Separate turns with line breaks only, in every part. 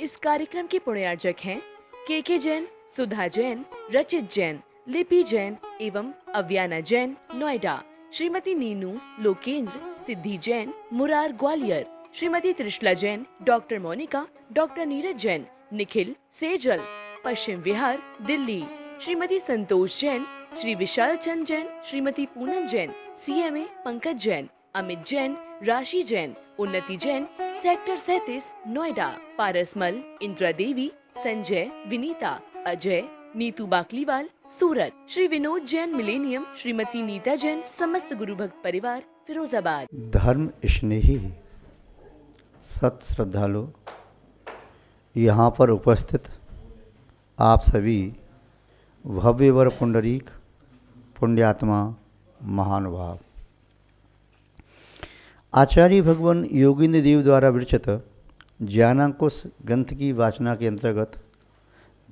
इस कार्यक्रम के पुण्यार्जक हैं के के जैन सुधा जैन रचित जैन लिपि जैन एवं Avyana Jain Noida Shrimati Neenu Lokendra Siddhi Jain Murar Gwalior Shrimati Trishala Jain doctor Monika doctor Neeraj Jain Nikhil Sejal Paschim Vihar Delhi Shrimati Santosh Jain Shri Vishal Chand Jain Shrimati Poonam Jain CMA Pankaj Jain Amit Jain Rashi Jain Unnati Jain sector सैतीस नोएडा पारसमल इंद्रा देवी संजय विनीता अजय नीतू बाकलीवाल सूरत श्री विनोद जैन मिलेनियम श्रीमती नीता जैन समस्त गुरु भक्त परिवार फिरोजाबाद
धर्म स्नेही सत श्रद्धालु यहाँ पर उपस्थित आप सभी भव्य वर पुंडरीक पुण्यात्मा महानुभाव आचार्य भगवान योगिंद्र देव द्वारा विरचित ज्ञानाकुश ग्रंथ की वाचना के अंतर्गत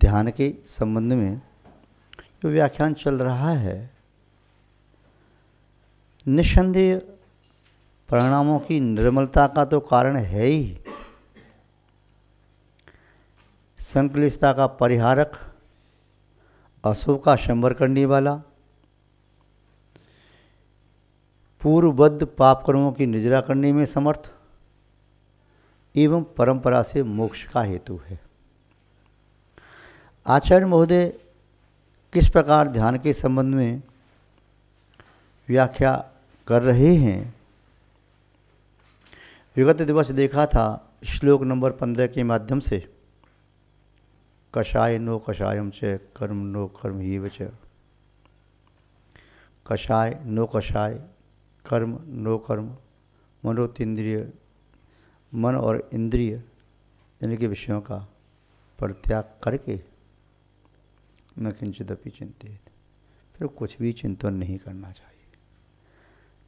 ध्यान के संबंध में जो व्याख्यान चल रहा है निस्संदेह परिणामों की निर्मलता का तो कारण है ही संकलितता का परिहारक अशुभ का शंबर करने वाला पूर्वबद्ध पापकर्मों की निजरा करने में समर्थ एवं परंपरा से मोक्ष का हेतु है आचार्य महोदय किस प्रकार ध्यान के संबंध में व्याख्या कर रहे हैं विगत दिवस देखा था श्लोक नंबर पंद्रह के माध्यम से कषाय नो कषायम च कर्म नो कर्म ही वच कषाय नो कषाय कर्म नौकर्म मनोत इंद्रिय मन और इंद्रिय इनके विषयों का परित्याग करके न किंचित चिंतित फिर कुछ भी चिंतन नहीं करना चाहिए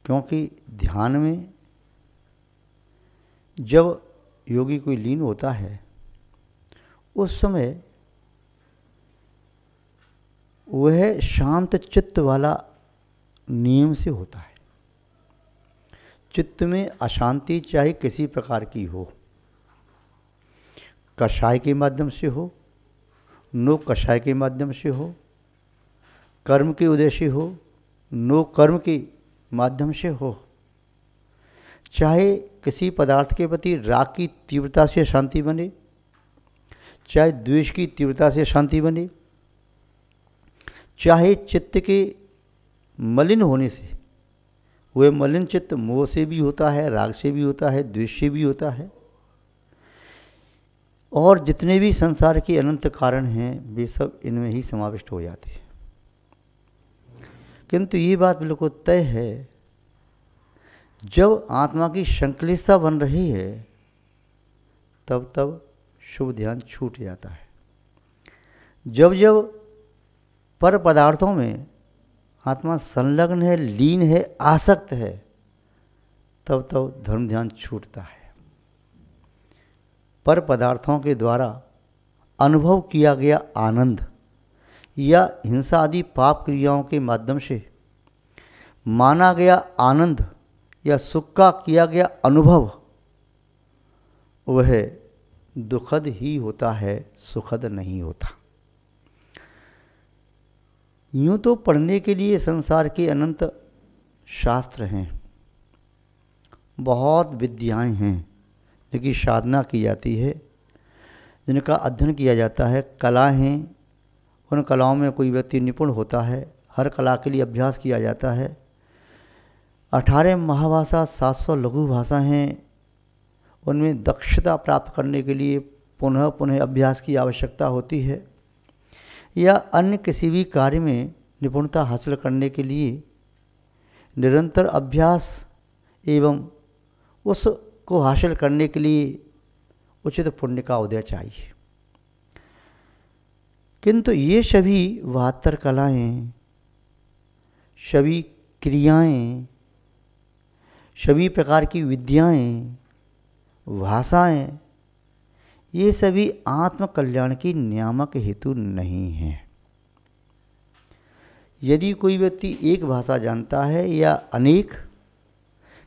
क्योंकि ध्यान में जब योगी कोई लीन होता है उस समय वह शांत चित्त वाला नियम से होता है चित्त में अशांति चाहे किसी प्रकार की हो कषाय के माध्यम से हो नो कषाय के माध्यम से हो कर्म के उद्देश्य हो नो कर्म के माध्यम से हो चाहे किसी पदार्थ के प्रति राग की तीव्रता से शांति बने चाहे द्वेष की तीव्रता से शांति बने चाहे चित्त के मलिन होने से वह मलिन चित्त मोह से भी होता है राग से भी होता है द्वेष से भी होता है और जितने भी संसार के अनंत कारण हैं वे सब इनमें ही समाविष्ट हो जाते हैं किंतु ये बात बिल्कुल तय है जब आत्मा की संकलितता बन रही है तब तब शुभ ध्यान छूट जाता है जब जब पर पदार्थों में आत्मा संलग्न है लीन है आसक्त है तब तब धर्म ध्यान छूटता है पर पदार्थों के द्वारा अनुभव किया गया आनंद या हिंसा आदि पाप क्रियाओं के माध्यम से माना गया आनंद या सुख का किया गया अनुभव वह दुखद ही होता है सुखद नहीं होता यूँ तो पढ़ने के लिए संसार के अनंत शास्त्र हैं बहुत विद्याएं हैं जिनकी साधना की जाती है जिनका अध्ययन किया जाता है कला हैं उन कलाओं में कोई व्यक्ति निपुण होता है हर कला के लिए अभ्यास किया जाता है अठारह महाभाषा सात सौ लघु भाषा हैं उनमें दक्षता प्राप्त करने के लिए पुनः पुनः अभ्यास की आवश्यकता होती है या अन्य किसी भी कार्य में निपुणता हासिल करने के लिए निरंतर अभ्यास एवं उसको हासिल करने के लिए उचित पुण्य का उदय चाहिए किंतु ये सभी बहत्तर कलाएं सभी क्रियाएं सभी प्रकार की विद्याएं भाषाएं ये सभी आत्मकल्याण की नियामक हेतु नहीं हैं यदि कोई व्यक्ति एक भाषा जानता है या अनेक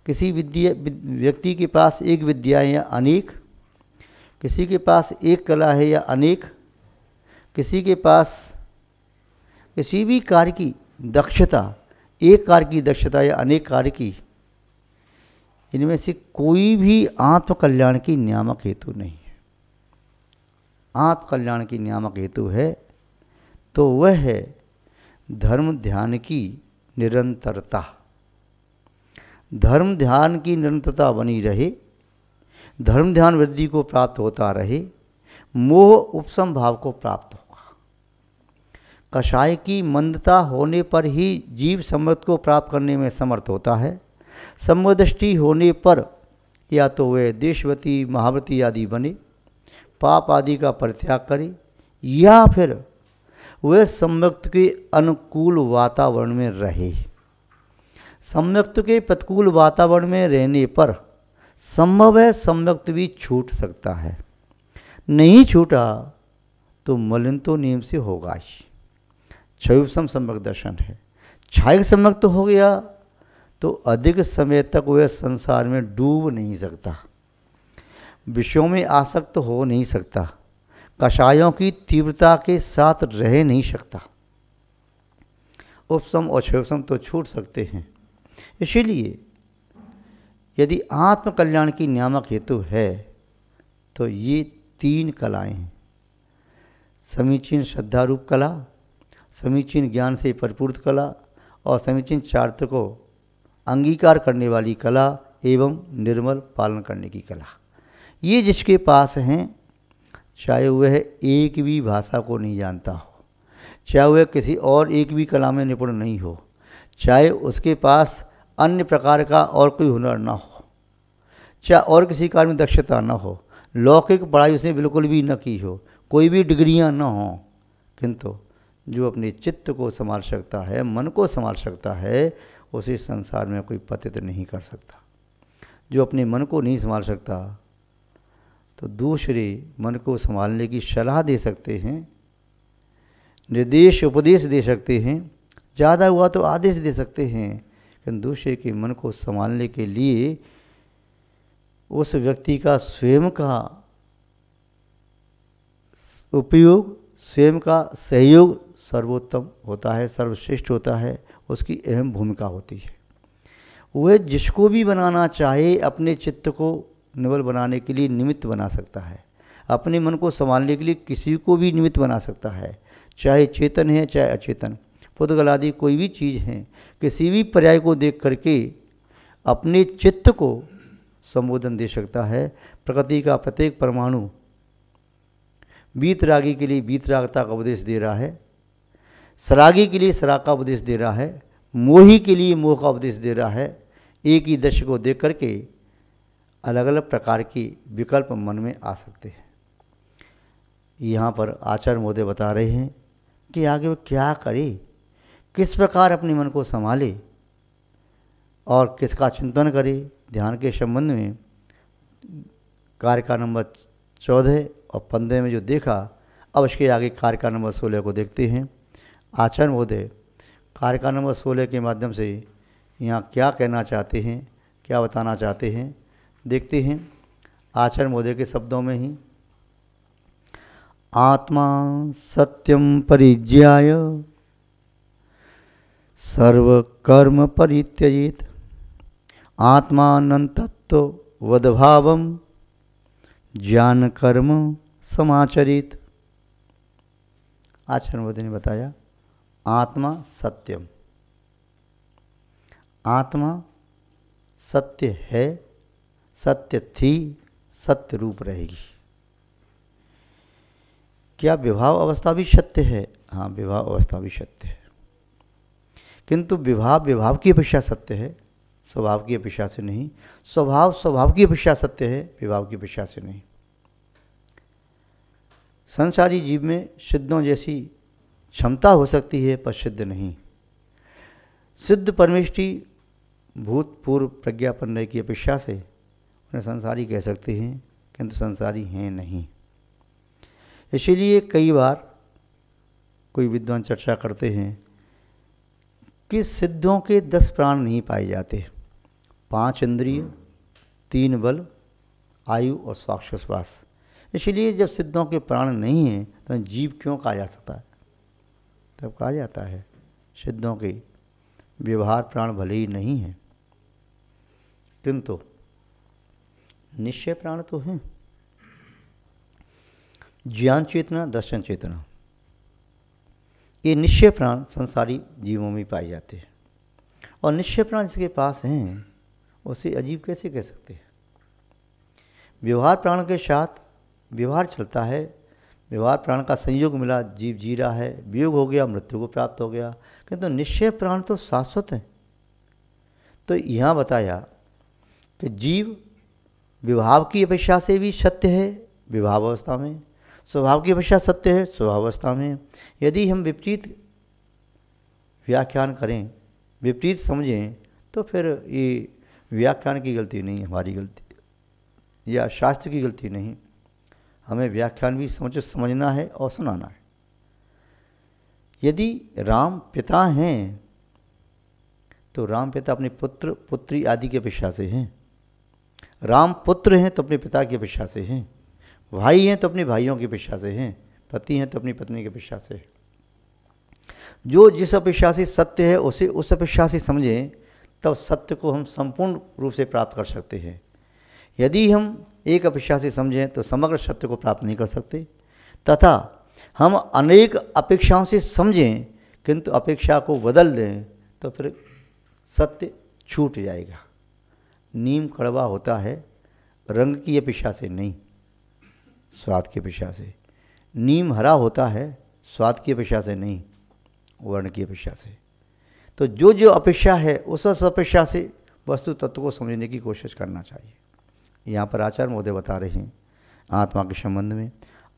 किसी विद्या व्यक्ति के पास एक विद्या है या अनेक किसी के पास एक कला है या अनेक किसी के पास किसी भी कार्य की दक्षता एक कार्य की दक्षता या अनेक कार्य की इनमें से कोई भी आत्मकल्याण की नियामक हेतु नहीं आत्मकल्याण की नियामक हेतु है तो वह है धर्म ध्यान की निरंतरता धर्म ध्यान की निरंतरता बनी रहे धर्म ध्यान वृद्धि को प्राप्त होता रहे मोह उपसम भाव को प्राप्त होगा कषाय की मंदता होने पर ही जीव समृद्ध को प्राप्त करने में समर्थ होता है समदृष्टि होने पर या तो वे देशवती महावती आदि बने पाप आदि का परित्याग करें या फिर वे सम्यक्त के अनुकूल वातावरण में रहे सम्यक्त के प्रतिकूल वातावरण में रहने पर संभव है सम्यक्त भी छूट सकता है नहीं छूटा तो मलिन तो नियम से होगा ही क्षयुसम सम्यक दर्शन है क्षायिक सम्यक्त हो गया तो अधिक समय तक वह संसार में डूब नहीं सकता विषयों में आसक्त हो नहीं सकता कषायों की तीव्रता के साथ रह नहीं सकता उपसम और शिवसम तो छूट सकते हैं इसीलिए यदि आत्मकल्याण की नियामक हेतु है तो ये तीन कलाएं हैं समीचीन श्रद्धारूप कला समीचीन ज्ञान से परिपूर्त कला और समीचीन चार्थ को अंगीकार करने वाली कला एवं निर्मल पालन करने की कला ये जिसके पास हैं चाहे वह एक भी भाषा को नहीं जानता हो चाहे वह किसी और एक भी कला में निपुण नहीं हो चाहे उसके पास अन्य प्रकार का और कोई हुनर ना हो चाहे और किसी कार्य में दक्षता ना हो लौकिक पढ़ाई उसने बिल्कुल भी न की हो कोई भी डिग्रियां ना हों किंतु जो अपने चित्त को संभाल सकता है मन को संभाल सकता है उसे संसार में कोई पतित नहीं कर सकता जो अपने मन को नहीं संभाल सकता तो दूसरे मन को संभालने की सलाह दे सकते हैं निर्देश उपदेश दे सकते हैं ज़्यादा हुआ तो आदेश दे सकते हैं लेकिन दूसरे के मन को संभालने के लिए उस व्यक्ति का स्वयं का उपयोग स्वयं का सहयोग सर्वोत्तम होता है सर्वश्रेष्ठ होता है उसकी अहम भूमिका होती है वह जिसको भी बनाना चाहे अपने चित्त को निर्बल बनाने के लिए निमित्त बना सकता है अपने मन को संभालने के लिए किसी को भी निमित्त बना सकता है चाहे चेतन है चाहे अचेतन पुतगल आदि कोई भी चीज़ है किसी भी पर्याय को देख करके अपने चित्त को संबोधन दे सकता है प्रकृति का प्रत्येक परमाणु बीतरागी के लिए बीतरागता का उपदेश दे रहा है सरागी के लिए सराग का उपदेश दे रहा है मोही के लिए मोह का उपदेश दे रहा है एक ही दृश्य को देख करके अलग अलग प्रकार की विकल्प मन में आ सकते हैं यहाँ पर आचार्य महोदय बता रहे हैं कि आगे वो क्या करे किस प्रकार अपने मन को संभाले और किसका चिंतन करे ध्यान के संबंध में कार्य का नंबर चौदह और पंद्रह में जो देखा अब इसके आगे कार्य का नंबर सोलह को देखते हैं आचरण महोदय कार्य का नंबर सोलह के माध्यम से यहाँ क्या कहना चाहते हैं क्या बताना चाहते हैं देखते हैं आचार्य महोदय के शब्दों में ही आत्मा सत्यम परिज्याय सर्वकर्म परित्यजित आत्मान तत्व वदभाव ज्ञान कर्म समाचरित आचरण मोदी ने बताया आत्मा सत्यम आत्मा सत्य है सत्य थी सत्य रूप रहेगी क्या विवाह अवस्था भी सत्य है हाँ विवाह अवस्था भी सत्य है किंतु विवाह विवाह की अपेक्षा सत्य है स्वभाव की अपेक्षा से नहीं स्वभाव स्वभाव की अपेक्षा सत्य है विभाव की अपेक्षा से नहीं संसारी जीव में सिद्धों जैसी क्षमता हो सकती है पर सिद्ध नहीं सिद्ध परमेष्टि भूतपूर्व प्रज्ञापन की अपेक्षा से उन्हें संसारी कह सकते हैं किंतु संसारी हैं नहीं इसीलिए कई बार कोई विद्वान चर्चा करते हैं कि सिद्धों के दस प्राण नहीं पाए जाते पांच इंद्रिय तीन बल आयु और स्वाक्षश्वास इसलिए जब सिद्धों के प्राण नहीं हैं तो जीव क्यों कहा जा सकता है तब कहा जाता है सिद्धों के व्यवहार प्राण भले ही नहीं हैं किंतु निश्चय प्राण तो हैं ज्ञान चेतना दर्शन चेतना ये निश्चय प्राण संसारी जीवों में पाए जाते हैं और निश्चय प्राण जिसके पास हैं उसे अजीब कैसे कह सकते हैं व्यवहार प्राण के साथ व्यवहार चलता है व्यवहार प्राण का संयोग मिला जीव जी रहा है वियोग हो गया मृत्यु को प्राप्त हो गया किंतु तो निश्चय प्राण तो शाश्वत है तो यहाँ बताया कि जीव विभाव की अपेक्षा से भी सत्य है विभाव अवस्था में स्वभाव की अपेक्षा सत्य है स्वभाव अवस्था में यदि हम विपरीत व्याख्यान करें विपरीत समझें तो फिर ये व्याख्यान की गलती नहीं हमारी गलती या शास्त्र की गलती नहीं हमें व्याख्यान भी समझ समझना है और सुनाना है यदि राम पिता हैं तो राम पिता अपने पुत्र पुत्री आदि की अपेक्षा से हैं राम पुत्र हैं तो अपने पिता की अपेक्षा से हैं भाई हैं तो अपने भाइयों की अपेक्षा से हैं पति हैं तो अपनी पत्नी की अपेक्षा से जो जिस अपेक्षा से सत्य है उसे उस अपेक्षा से समझें तब सत्य को हम संपूर्ण रूप से प्राप्त कर सकते हैं यदि हम एक अपेक्षा से समझें तो समग्र सत्य को प्राप्त नहीं कर सकते तथा हम अनेक अपेक्षाओं से समझें किंतु अपेक्षा को बदल दें तो फिर सत्य छूट जाएगा नीम कड़वा होता है रंग की अपेक्षा से नहीं स्वाद की अपेक्षा से नीम हरा होता है स्वाद की अपेक्षा से नहीं वर्ण की अपेक्षा से तो जो जो अपेक्षा है उस अपेक्षा से वस्तु तत्व को समझने की कोशिश करना चाहिए यहाँ पर आचार्य महोदय बता रहे हैं आत्मा के संबंध में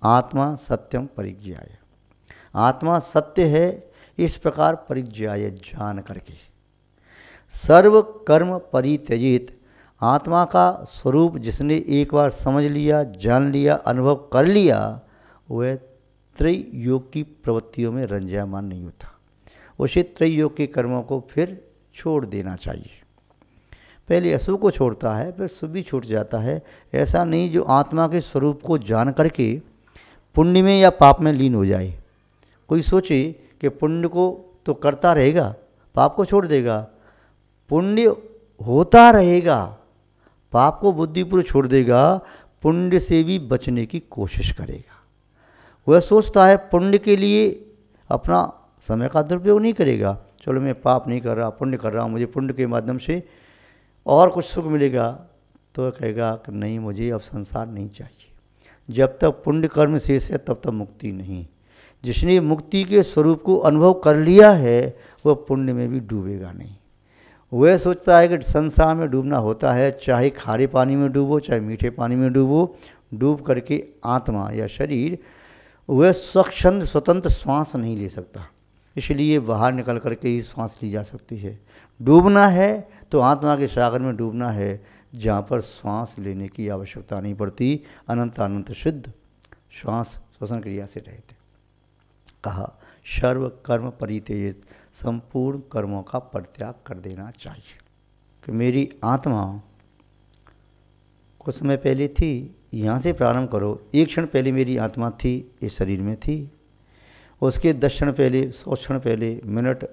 आत्मा सत्यम परिज्ञाय आत्मा सत्य है इस प्रकार परिज्ञाय जान करके सर्व कर्म परित्यजित आत्मा का स्वरूप जिसने एक बार समझ लिया जान लिया अनुभव कर लिया वह त्रय योग की प्रवृत्तियों में रंजयमान नहीं होता उसे त्रय योग के कर्मों को फिर छोड़ देना चाहिए पहले असु को छोड़ता है फिर भी छूट जाता है ऐसा नहीं जो आत्मा के स्वरूप को जान करके पुण्य में या पाप में लीन हो जाए कोई सोचे कि पुण्य को तो करता रहेगा पाप को छोड़ देगा पुण्य होता रहेगा पाप को बुद्धिपूर्वक छोड़ देगा पुण्य से भी बचने की कोशिश करेगा वह सोचता है पुण्य के लिए अपना समय का दुरुपयोग नहीं करेगा चलो मैं पाप नहीं कर रहा पुण्य कर रहा हूँ मुझे पुण्य के माध्यम से और कुछ सुख मिलेगा तो कहेगा कि नहीं मुझे अब संसार नहीं चाहिए जब तक पुण्य कर्म शेष है तब तक मुक्ति नहीं जिसने मुक्ति के स्वरूप को अनुभव कर लिया है वह पुण्य में भी डूबेगा नहीं वह सोचता है कि संसार में डूबना होता है चाहे खारे पानी में डूबो चाहे मीठे पानी में डूबो डूब करके आत्मा या शरीर वह स्वच्छंद स्वतंत्र श्वास नहीं ले सकता इसलिए बाहर निकल करके ही सांस ली जा सकती है डूबना है तो आत्मा के सागर में डूबना है जहाँ पर श्वास लेने की आवश्यकता नहीं पड़ती अनंत अनंत शुद्ध श्वास श्वसन क्रिया से रहते कहा सर्व कर्म परित्यजित संपूर्ण कर्मों का परित्याग कर देना चाहिए कि मेरी आत्मा कुछ समय पहले थी यहाँ से प्रारंभ करो एक क्षण पहले मेरी आत्मा थी इस शरीर में थी उसके दस क्षण पहले सौ क्षण पहले मिनट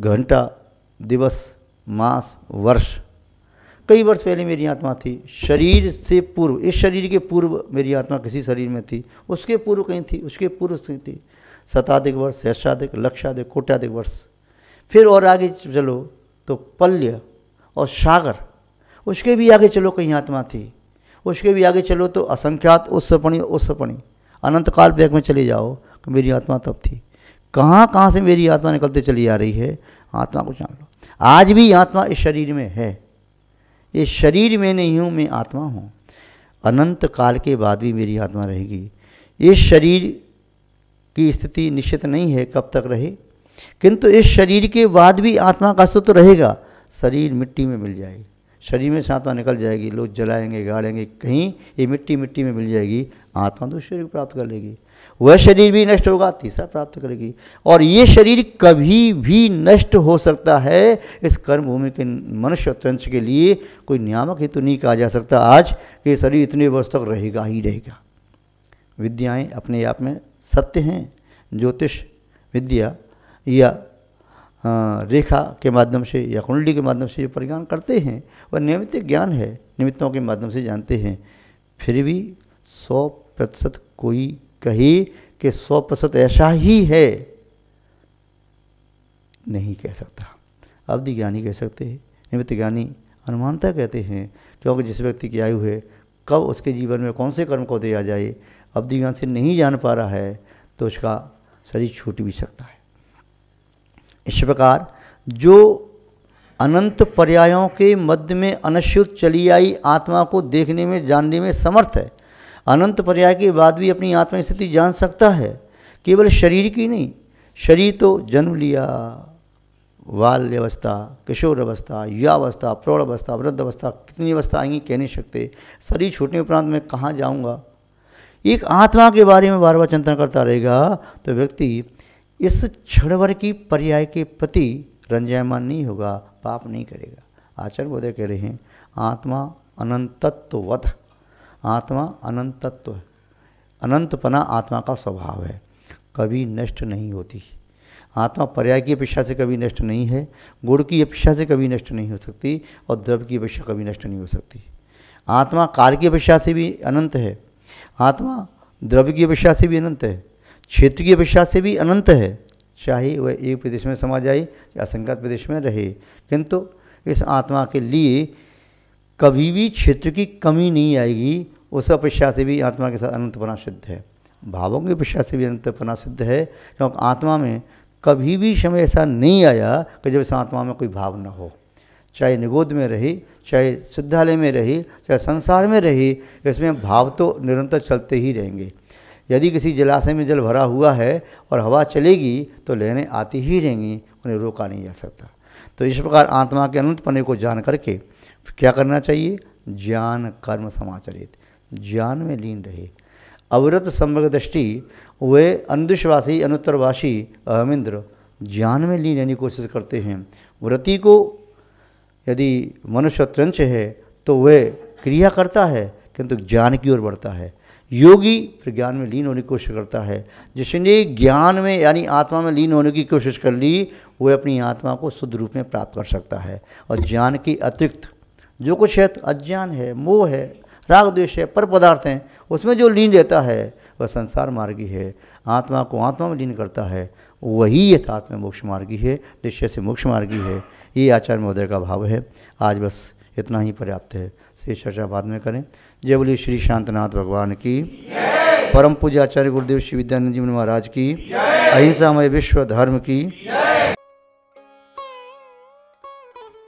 घंटा दिवस मास वर्ष कई वर्ष पहले मेरी आत्मा थी शरीर से पूर्व इस शरीर के पूर्व मेरी आत्मा किसी शरीर में थी उसके पूर्व कहीं थी उसके पूर्व कहीं थी शताधिक वर्ष सहस्राधिक लक्षाधिक कोट्याधिक वर्ष फिर और आगे चलो तो पल्य और सागर उसके भी आगे चलो कहीं आत्मा थी उसके भी आगे चलो तो असंख्यात उत्सपणी उत्सपणी अनंत काल पर में चले जाओ तो मेरी आत्मा तब थी कहाँ कहाँ से मेरी आत्मा निकलते चली आ रही है आत्मा को जान लो आज भी आत्मा इस शरीर में है ये शरीर में नहीं हूँ मैं आत्मा हूँ अनंत काल के बाद भी मेरी आत्मा रहेगी ये शरीर की स्थिति निश्चित नहीं है कब तक रहे किंतु इस शरीर के बाद भी आत्मा का अस्तित्व तो रहेगा शरीर मिट्टी में मिल जाएगी शरीर में से आत्मा निकल जाएगी लोग जलाएंगे गाड़ेंगे कहीं ये मिट्टी मिट्टी में मिल जाएगी आत्मा दूसरे तो को प्राप्त कर लेगी वह शरीर भी नष्ट होगा तीसरा प्राप्त करेगी और ये शरीर कभी भी नष्ट हो सकता है इस कर्म भूमि के मनुष्य तंत्र के लिए कोई नियामक हेतु तो नहीं कहा जा सकता आज कि शरीर इतने वर्ष तक रहेगा ही रहेगा विद्याएं अपने आप में सत्य हैं ज्योतिष विद्या या रेखा के माध्यम से या कुंडली के माध्यम से जो परिज्ञान करते हैं वह नियमित ज्ञान है निमित्तों के माध्यम से जानते हैं फिर भी सौ प्रतिशत कोई कहे कि सौ प्रतिशत ऐसा ही है नहीं कह सकता अवधि ज्ञानी कह सकते हैं निमित्त ज्ञानी अनुमानता कहते हैं क्योंकि जिस व्यक्ति की आयु है कब उसके जीवन में कौन से कर्म को दिया जाए अवधि ज्ञान से नहीं जान पा रहा है तो उसका शरीर छूट भी सकता है इस प्रकार जो अनंत पर्यायों के मध्य में अनश्युत चली आई आत्मा को देखने में जानने में समर्थ है अनंत पर्याय के बाद भी अपनी आत्मा स्थिति जान सकता है केवल शरीर की नहीं शरीर तो जन्म लिया बाल्यवस्था किशोर अवस्था युवावस्था प्रौढ़ अवस्था वृद्ध अवस्था कितनी अवस्था आएंगी कह नहीं सकते शरीर छूटने उपरांत मैं कहाँ जाऊँगा एक आत्मा के बारे में बार बार चिंतन करता रहेगा तो व्यक्ति इस क्षणवर की पर्याय के प्रति रंजयमान नहीं होगा पाप नहीं करेगा आचार्य बोधे कह रहे हैं आत्मा अनंतत्ववत आत्मा अनंतत्व अनंतपना आत्मा का स्वभाव है कभी नष्ट नहीं होती आत्मा पर्याय की अपेक्षा से कभी नष्ट नहीं है गुड़ की अपेक्षा से कभी नष्ट नहीं हो सकती और द्रव्य की अपेक्षा कभी नष्ट नहीं हो सकती आत्मा काल की अपेक्षा से भी अनंत है आत्मा द्रव्य की अपेक्षा से भी अनंत है क्षेत्र की अपेक्षा से भी अनंत है चाहे वह एक प्रदेश में समा जाए या असंगत प्रदेश में रहे किंतु इस आत्मा के लिए कभी भी क्षेत्र की कमी नहीं आएगी उस अपेक्षा से भी आत्मा के साथ अनंतपना सिद्ध है भावों की अपेक्षा से भी अनंतपना सिद्ध है क्योंकि आत्मा में कभी भी समय ऐसा नहीं आया कि जब इस आत्मा में कोई भाव न हो चाहे निगोद में रही चाहे शुद्धालय में रही चाहे संसार में रही इसमें भाव तो निरंतर चलते ही रहेंगे यदि किसी जलाशय में जल भरा हुआ है और हवा चलेगी तो लहरें आती ही रहेंगी उन्हें रोका नहीं जा सकता तो इस प्रकार आत्मा के अनंत पने को जान करके क्या करना चाहिए ज्ञान कर्म समाचरित ज्ञान में लीन रहे अवरत सम्यक दृष्टि वे अनुदुषवासी अनुत्तरवासी अहमिंद्र ज्ञान में लीन रहने की कोशिश करते हैं व्रति को यदि मनुष्य त्रंच है तो वह क्रिया करता है किंतु ज्ञान की ओर बढ़ता है योगी फिर ज्ञान में लीन होने की कोशिश करता है जिसने ज्ञान में यानी आत्मा में लीन होने की कोशिश कर ली वह अपनी आत्मा को शुद्ध रूप में प्राप्त कर सकता है और ज्ञान के अतिरिक्त जो कुछ है तो अज्ञान है मोह है राग द्वेष है पर पदार्थ हैं उसमें जो लीन रहता है वह संसार मार्गी है आत्मा को आत्मा में लीन करता है वही यथार्थ में मोक्ष मार्गी है निश्चय से मोक्ष मार्गी है ये आचार्य महोदय का भाव है आज बस इतना ही पर्याप्त है शेष चर्चा बाद में करें जय बोलिए श्री शांतनाथ भगवान की परम पूज्य आचार्य गुरुदेव श्री विद्यानंद जी महाराज की
अहिंसामय
विश्व धर्म की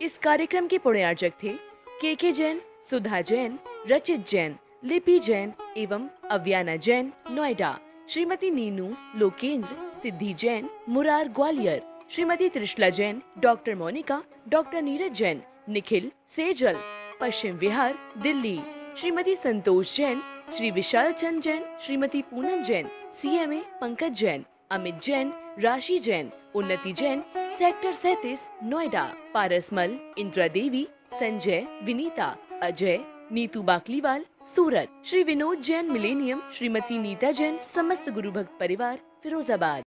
इस कार्यक्रम के पुण्यार्जक थे के के जैन सुधा जैन रचित जैन लिपि जैन एवं Avyana Jain Noida Shrimati Neenu Lokendra Siddhi Jain Murar Gwalior Shrimati Trishala Jain doctor Monika doctor Neeraj Jain Nikhil Sejal Paschim Vihar Delhi Shrimati Santosh Jain Shri Vishal Chand Jain Shrimati Poonam Jain C A Pankaj Jain Amit Jain Rashi Jain Unnati Jain sector सैतीस नोएडा पारसमल इंदिरा देवी संजय विनीता अजय नीतू बाकलीवाल सूरत श्री विनोद जैन मिलेनियम श्रीमती नीता जैन समस्त गुरु भक्त परिवार फिरोजाबाद